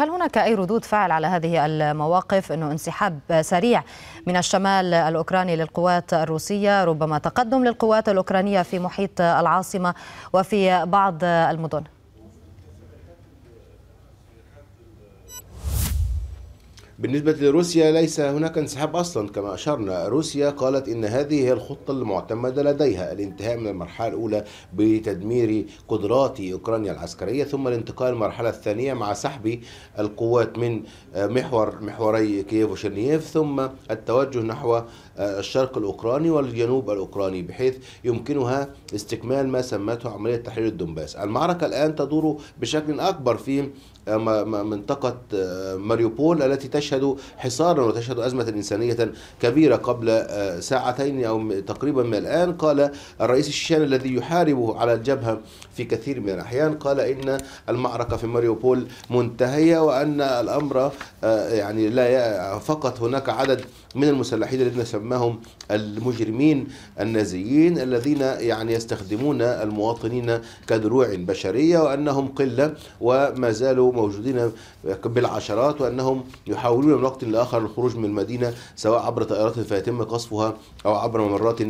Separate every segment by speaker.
Speaker 1: هل هناك أي ردود فعل على هذه المواقف أنه انسحاب سريع من الشمال الأوكراني للقوات الروسية ربما تقدم للقوات الأوكرانية في محيط العاصمة وفي بعض المدن؟
Speaker 2: بالنسبة لروسيا ليس هناك انسحاب أصلا كما أشرنا روسيا قالت إن هذه هي الخطة المعتمدة لديها الانتهاء من المرحلة الأولى بتدمير قدرات أوكرانيا العسكرية ثم الانتقال للمرحلة الثانية مع سحب القوات من محور محوري كييف وشرنييف ثم التوجه نحو الشرق الأوكراني والجنوب الأوكراني بحيث يمكنها استكمال ما سمته عملية تحرير الدنباس المعركة الآن تدور بشكل أكبر في آه، منطقة آه، ماريوبول التي تشهد حصارا وتشهد أزمة إنسانية كبيرة قبل آه، ساعتين أو تقريبا من الآن قال الرئيس الشيشاني الذي يحارب على الجبهة في كثير من الأحيان قال إن المعركة في ماريوبول منتهية وأن الأمر يعني لا فقط هناك عدد من المسلحين الذين سماهم المجرمين النازيين الذين يعني يستخدمون المواطنين كدروع بشرية وأنهم قلة وما زالوا موجودين بالعشرات وأنهم يحاولون من وقت لآخر الخروج من المدينة سواء عبر طائرات فيتم قصفها أو عبر ممرات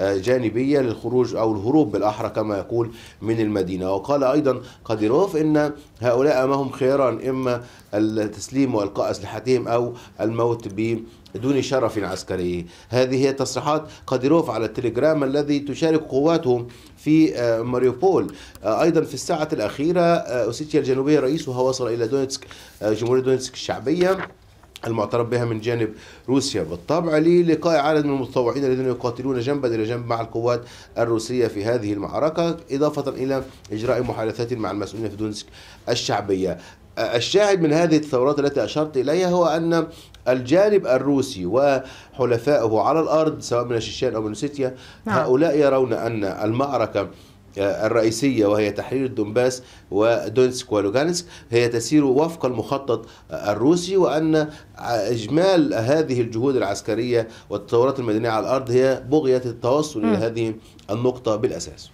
Speaker 2: آه، جانبية للخروج أو الهروب بالأحرى كما يقول من المدينة وقال أيضا قديروف إن هؤلاء امامهم خياران خيارا إما التسليم وإلقاء أسلحتهم أو الموت ب دون شرف عسكري هذه هي تصريحات قديروف على التليجرام الذي تشارك قواته في آه، ماريوبول آه، أيضا في الساعة الأخيرة أوسيتيا الجنوبية رئيسها وصل إلى دونتسك آه، جمهورية دونتسك الشعبية المعترف بها من جانب روسيا بالطبع للقاء عدد من المتطوعين الذين يقاتلون جنبا الى جنب مع القوات الروسيه في هذه المعركه اضافه الى اجراء محادثات مع المسؤولين في دونتسك الشعبيه آه، الشاهد من هذه الثورات التي اشرت اليها هو ان الجانب الروسي وحلفائه على الارض سواء من الشيشان او من سيتيا نعم. هؤلاء يرون ان المعركه الرئيسية وهي تحرير دونباس ودونسك ولوغانسك هي تسير وفق المخطط الروسي وأن إجمال هذه الجهود العسكرية والتطورات المدنية على الأرض هي بغية التوصل إلى هذه النقطة بالأساس